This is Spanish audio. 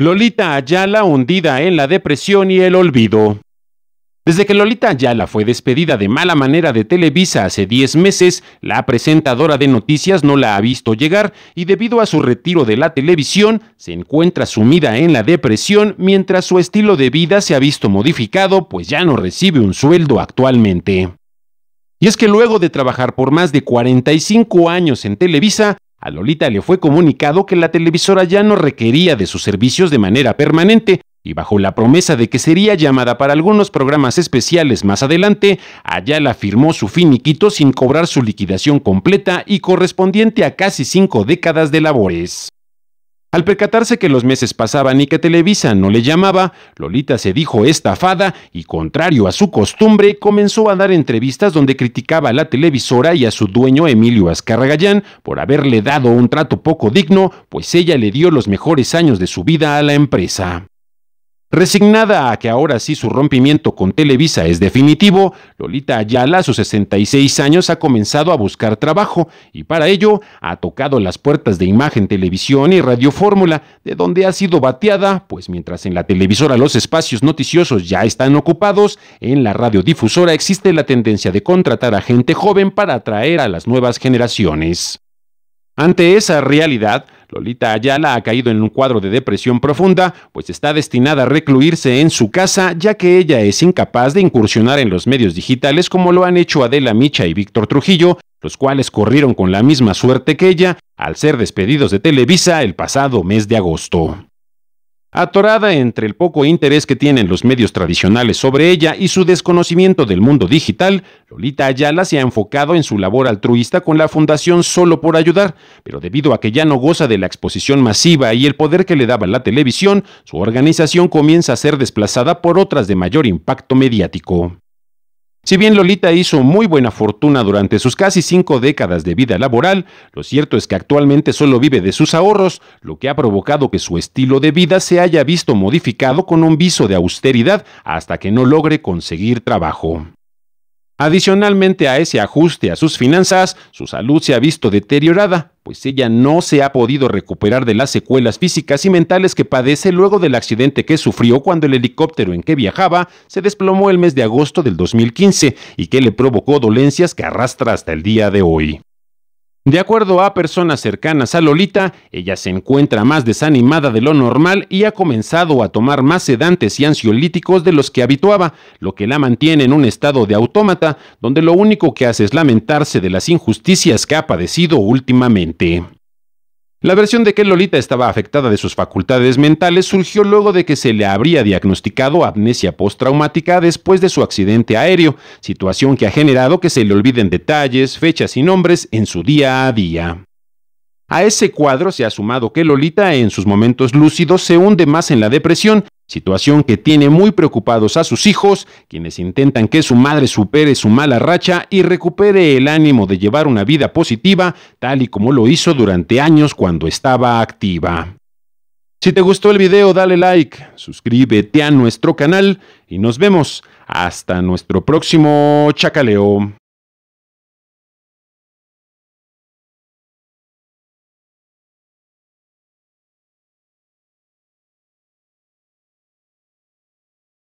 Lolita Ayala hundida en la depresión y el olvido. Desde que Lolita Ayala fue despedida de mala manera de Televisa hace 10 meses, la presentadora de noticias no la ha visto llegar y debido a su retiro de la televisión, se encuentra sumida en la depresión mientras su estilo de vida se ha visto modificado, pues ya no recibe un sueldo actualmente. Y es que luego de trabajar por más de 45 años en Televisa, a Lolita le fue comunicado que la televisora ya no requería de sus servicios de manera permanente y bajo la promesa de que sería llamada para algunos programas especiales más adelante, Ayala firmó su finiquito sin cobrar su liquidación completa y correspondiente a casi cinco décadas de labores. Al percatarse que los meses pasaban y que Televisa no le llamaba, Lolita se dijo estafada y, contrario a su costumbre, comenzó a dar entrevistas donde criticaba a la televisora y a su dueño Emilio Azcarragallán por haberle dado un trato poco digno, pues ella le dio los mejores años de su vida a la empresa. Resignada a que ahora sí su rompimiento con Televisa es definitivo, Lolita Ayala, a sus 66 años, ha comenzado a buscar trabajo y para ello ha tocado las puertas de Imagen Televisión y Radio Fórmula, de donde ha sido bateada, pues mientras en la televisora los espacios noticiosos ya están ocupados, en la radiodifusora existe la tendencia de contratar a gente joven para atraer a las nuevas generaciones. Ante esa realidad, Lolita Ayala ha caído en un cuadro de depresión profunda, pues está destinada a recluirse en su casa, ya que ella es incapaz de incursionar en los medios digitales como lo han hecho Adela Micha y Víctor Trujillo, los cuales corrieron con la misma suerte que ella al ser despedidos de Televisa el pasado mes de agosto. Atorada entre el poco interés que tienen los medios tradicionales sobre ella y su desconocimiento del mundo digital, Lolita Ayala se ha enfocado en su labor altruista con la Fundación Solo por Ayudar, pero debido a que ya no goza de la exposición masiva y el poder que le daba la televisión, su organización comienza a ser desplazada por otras de mayor impacto mediático. Si bien Lolita hizo muy buena fortuna durante sus casi cinco décadas de vida laboral, lo cierto es que actualmente solo vive de sus ahorros, lo que ha provocado que su estilo de vida se haya visto modificado con un viso de austeridad hasta que no logre conseguir trabajo. Adicionalmente a ese ajuste a sus finanzas, su salud se ha visto deteriorada, pues ella no se ha podido recuperar de las secuelas físicas y mentales que padece luego del accidente que sufrió cuando el helicóptero en que viajaba se desplomó el mes de agosto del 2015 y que le provocó dolencias que arrastra hasta el día de hoy. De acuerdo a personas cercanas a Lolita, ella se encuentra más desanimada de lo normal y ha comenzado a tomar más sedantes y ansiolíticos de los que habituaba, lo que la mantiene en un estado de autómata, donde lo único que hace es lamentarse de las injusticias que ha padecido últimamente. La versión de que Lolita estaba afectada de sus facultades mentales surgió luego de que se le habría diagnosticado amnesia postraumática después de su accidente aéreo, situación que ha generado que se le olviden detalles, fechas y nombres en su día a día. A ese cuadro se ha sumado que Lolita en sus momentos lúcidos se hunde más en la depresión, situación que tiene muy preocupados a sus hijos, quienes intentan que su madre supere su mala racha y recupere el ánimo de llevar una vida positiva, tal y como lo hizo durante años cuando estaba activa. Si te gustó el video, dale like, suscríbete a nuestro canal y nos vemos hasta nuestro próximo chacaleo.